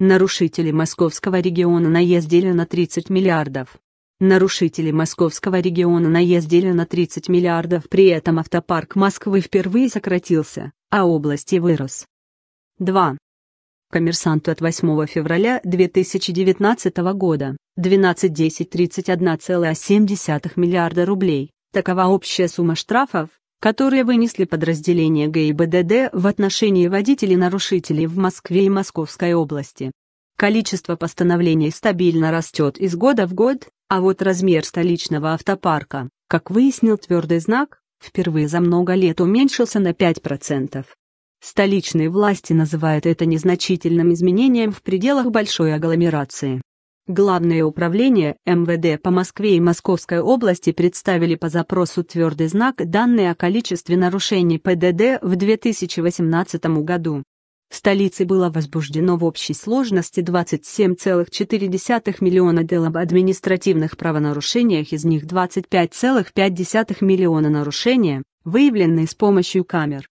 Нарушители московского региона наездили на 30 миллиардов. Нарушители московского региона наездили на 30 миллиардов, при этом автопарк Москвы впервые сократился, а области вырос. 2. Коммерсанту от 8 февраля 2019 года 12.10.31,7 миллиарда рублей. Такова общая сумма штрафов, которые вынесли подразделение ГИБДД в отношении водителей-нарушителей в Москве и Московской области. Количество постановлений стабильно растет из года в год, а вот размер столичного автопарка, как выяснил твердый знак, впервые за много лет уменьшился на 5%. Столичные власти называют это незначительным изменением в пределах большой агломерации. Главное управление МВД по Москве и Московской области представили по запросу «Твердый знак» данные о количестве нарушений ПДД в 2018 году. В столице было возбуждено в общей сложности 27,4 миллиона дел об административных правонарушениях, из них 25,5 миллиона нарушения, выявленные с помощью камер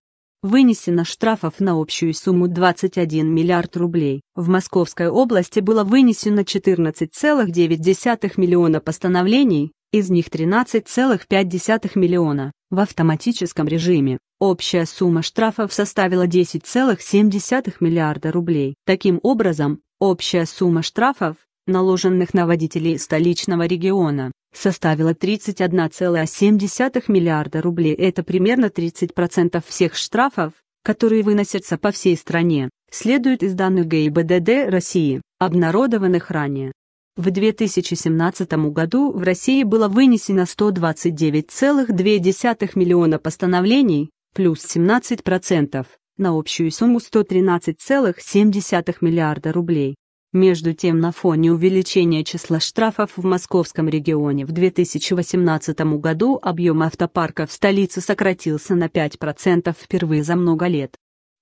вынесено штрафов на общую сумму 21 миллиард рублей. В Московской области было вынесено 14,9 миллиона постановлений, из них 13,5 миллиона в автоматическом режиме. Общая сумма штрафов составила 10,7 миллиарда рублей. Таким образом, общая сумма штрафов, наложенных на водителей столичного региона, составила 31,7 миллиарда рублей. Это примерно 30% всех штрафов, которые выносятся по всей стране, следует из данных ГИБДД России, обнародованных ранее. В 2017 году в России было вынесено 129,2 миллиона постановлений, плюс 17%, на общую сумму 113,7 миллиарда рублей. Между тем, на фоне увеличения числа штрафов в московском регионе в 2018 году объем автопарка в столице сократился на 5% впервые за много лет.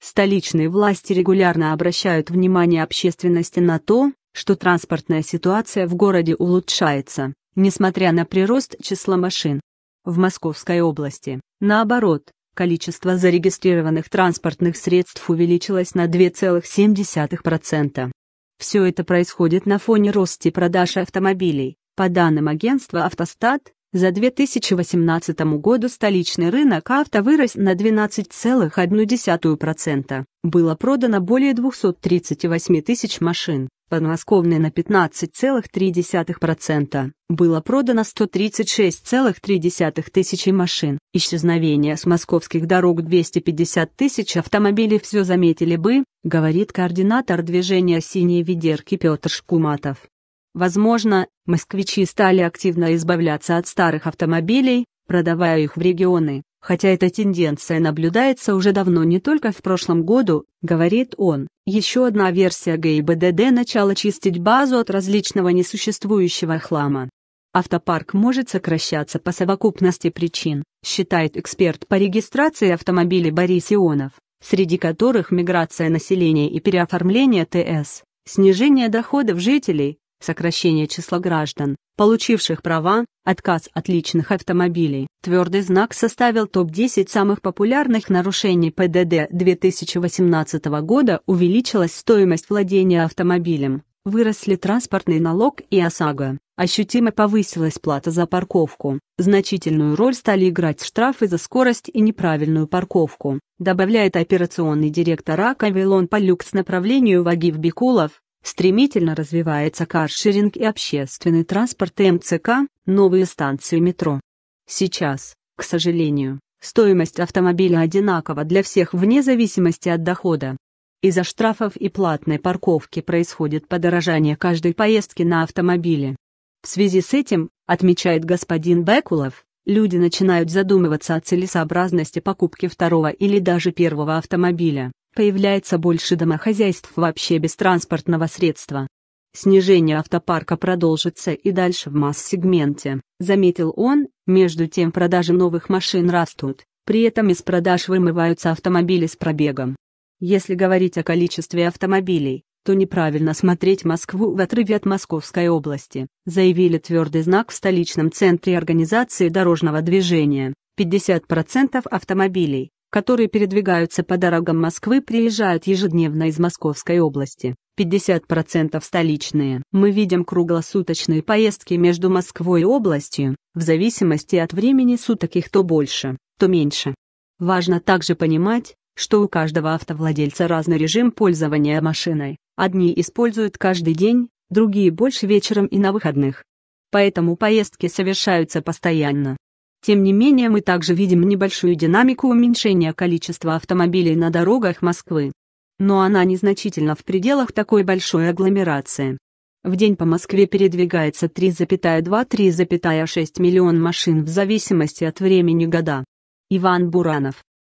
Столичные власти регулярно обращают внимание общественности на то, что транспортная ситуация в городе улучшается, несмотря на прирост числа машин. В Московской области, наоборот, количество зарегистрированных транспортных средств увеличилось на 2,7%. Все это происходит на фоне роста продаж автомобилей. По данным агентства «Автостат», за 2018 году столичный рынок авто вырос на 12,1%. Было продано более 238 тысяч машин подмосковной на 15,3%, было продано 136,3 тысячи машин. Исчезновение с московских дорог 250 тысяч автомобилей все заметили бы, говорит координатор движения «Синие ведерки» Петр Шкуматов. Возможно, москвичи стали активно избавляться от старых автомобилей, продавая их в регионы, хотя эта тенденция наблюдается уже давно не только в прошлом году, говорит он. Еще одна версия ГИБДД начала чистить базу от различного несуществующего хлама. Автопарк может сокращаться по совокупности причин, считает эксперт по регистрации автомобилей Борис Ионов, среди которых миграция населения и переоформление ТС, снижение доходов жителей, сокращение числа граждан, получивших права, отказ от личных автомобилей. Твердый знак составил топ-10 самых популярных нарушений ПДД 2018 года, увеличилась стоимость владения автомобилем, выросли транспортный налог и ОСАГО, ощутимо повысилась плата за парковку, значительную роль стали играть штрафы за скорость и неправильную парковку, добавляет операционный директор АК Вилон Палюк с направлению Вагив Бикулов, Стремительно развивается каршеринг и общественный транспорт и МЦК, новые станции метро. Сейчас, к сожалению, стоимость автомобиля одинакова для всех вне зависимости от дохода. Из-за штрафов и платной парковки происходит подорожание каждой поездки на автомобиле. В связи с этим, отмечает господин Бекулов, люди начинают задумываться о целесообразности покупки второго или даже первого автомобиля, Появляется больше домохозяйств вообще без транспортного средства. Снижение автопарка продолжится и дальше в масс-сегменте, заметил он, между тем продажи новых машин растут, при этом из продаж вымываются автомобили с пробегом. Если говорить о количестве автомобилей, то неправильно смотреть Москву в отрыве от Московской области, заявили твердый знак в столичном центре организации дорожного движения. 50% автомобилей, которые передвигаются по дорогам Москвы, приезжают ежедневно из Московской области. 50% столичные. Мы видим круглосуточные поездки между Москвой и областью, в зависимости от времени суток их то больше, то меньше. Важно также понимать, что у каждого автовладельца разный режим пользования машиной. Одни используют каждый день, другие больше вечером и на выходных. Поэтому поездки совершаются постоянно. Тем не менее мы также видим небольшую динамику уменьшения количества автомобилей на дорогах Москвы. Но она незначительна в пределах такой большой агломерации. В день по Москве передвигается 3,2-3,6 миллион машин в зависимости от времени года. Иван Буранов